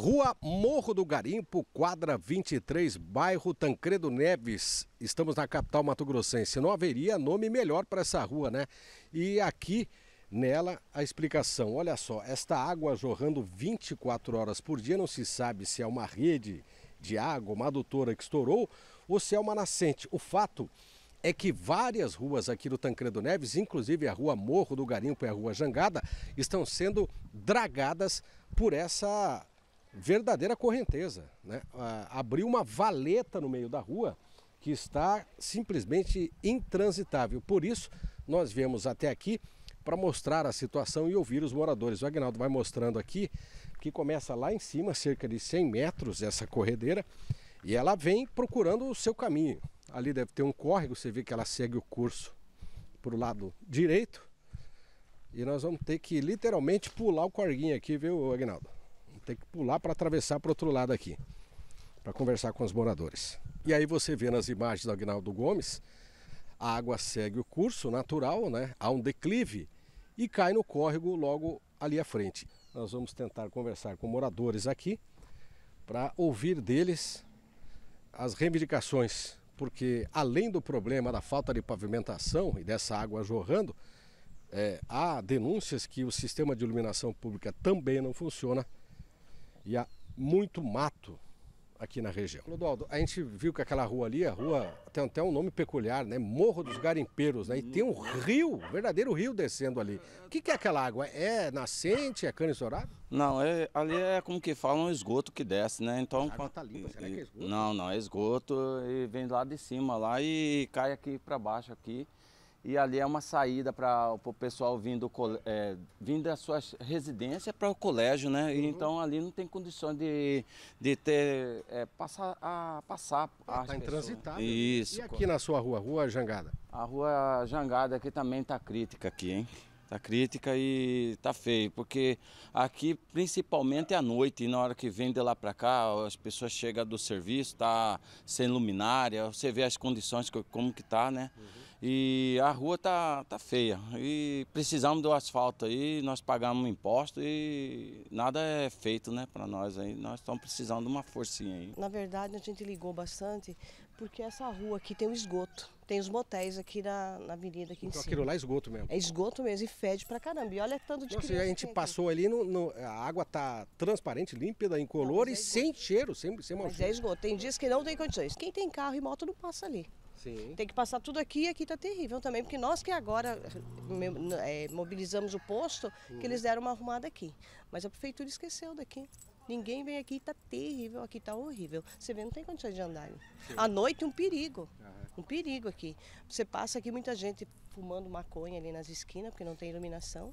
Rua Morro do Garimpo, quadra 23, bairro Tancredo Neves. Estamos na capital mato-grossense. Não haveria nome melhor para essa rua, né? E aqui nela a explicação. Olha só, esta água jorrando 24 horas por dia, não se sabe se é uma rede de água, uma adutora que estourou ou se é uma nascente. O fato é que várias ruas aqui do Tancredo Neves, inclusive a rua Morro do Garimpo e a rua Jangada, estão sendo dragadas por essa verdadeira correnteza. Né? abriu uma valeta no meio da rua que está simplesmente intransitável. Por isso, nós viemos até aqui para mostrar a situação e ouvir os moradores. O Agnaldo vai mostrando aqui que começa lá em cima, cerca de 100 metros, essa corredeira, e ela vem procurando o seu caminho. Ali deve ter um córrego, você vê que ela segue o curso para o lado direito. E nós vamos ter que literalmente pular o corguinho aqui, viu, Agnaldo? tem que pular para atravessar para outro lado aqui, para conversar com os moradores. E aí você vê nas imagens do Agnaldo Gomes, a água segue o curso natural, né? há um declive e cai no córrego logo ali à frente. Nós vamos tentar conversar com moradores aqui para ouvir deles as reivindicações, porque além do problema da falta de pavimentação e dessa água jorrando, é, há denúncias que o sistema de iluminação pública também não funciona e há muito mato aqui na região. Clodoaldo, a gente viu que aquela rua ali, a rua tem até um nome peculiar, né? Morro dos Garimpeiros, né? E tem um rio, verdadeiro rio descendo ali. O que, que é aquela água? É nascente? É cano estourado? Não, é, ali é como que fala, um esgoto que desce, né? Então, a água tá limpa, será que é esgoto? Não, não, é esgoto e vem lá de cima lá e cai aqui para baixo aqui e ali é uma saída para o pessoal vindo, é, vindo da sua residência para o colégio, né? Uhum. Então ali não tem condições de, de ter é, passar a passar. Ah, tá intransitável. Isso. E aqui na sua rua, rua Jangada? A rua Jangada aqui também está crítica aqui, hein? Tá crítica e tá feio, porque aqui principalmente à noite, e na hora que vem de lá para cá, as pessoas chegam do serviço, tá sem luminária, você vê as condições como que tá, né? Uhum. E a rua tá, tá feia. E precisamos do asfalto aí, nós pagamos imposto e nada é feito, né, para nós aí. Nós estamos precisando de uma forcinha aí. Na verdade, a gente ligou bastante porque essa rua aqui tem um esgoto. Tem os motéis aqui na, na avenida aqui então, em cima. aquilo lá é esgoto mesmo? É esgoto mesmo e fede pra caramba. E olha tanto de Nossa, a gente passou aqui. ali, no, no, a água tá transparente, límpida, incolor não, é e sem cheiro, sem, sem mau Mas é esgoto. Tem dias que não tem condições. Quem tem carro e moto não passa ali. Sim. Tem que passar tudo aqui e aqui está terrível também, porque nós que agora é, mobilizamos o posto, que hum. eles deram uma arrumada aqui. Mas a prefeitura esqueceu daqui. Ninguém vem aqui, tá terrível, aqui tá horrível. Você vê, não tem condições de andar. À noite, um perigo. Um perigo aqui. Você passa aqui, muita gente fumando maconha ali nas esquinas, porque não tem iluminação.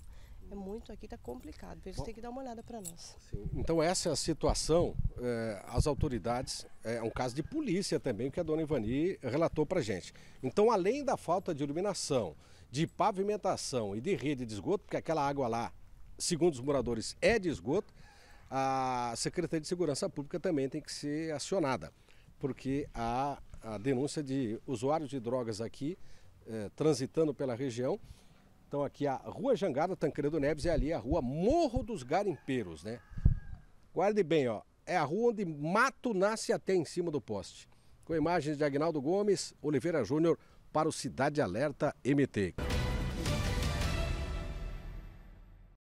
É hum. muito aqui, está complicado. Eles têm que dar uma olhada para nós. Sim. Então essa é a situação. É, as autoridades, eh, é um caso de polícia também que a dona Ivani relatou para gente. Então além da falta de iluminação, de pavimentação e de rede de esgoto, porque aquela água lá, segundo os moradores, é de esgoto, a Secretaria de Segurança Pública também tem que ser acionada, porque há a denúncia de usuários de drogas aqui eh, transitando pela região. Então aqui a Rua Jangada Tancredo Neves e é ali a Rua Morro dos Garimpeiros, né? Guarde bem, ó, é a rua onde mato nasce até em cima do poste. Com imagens de Agnaldo Gomes, Oliveira Júnior para o Cidade Alerta MT.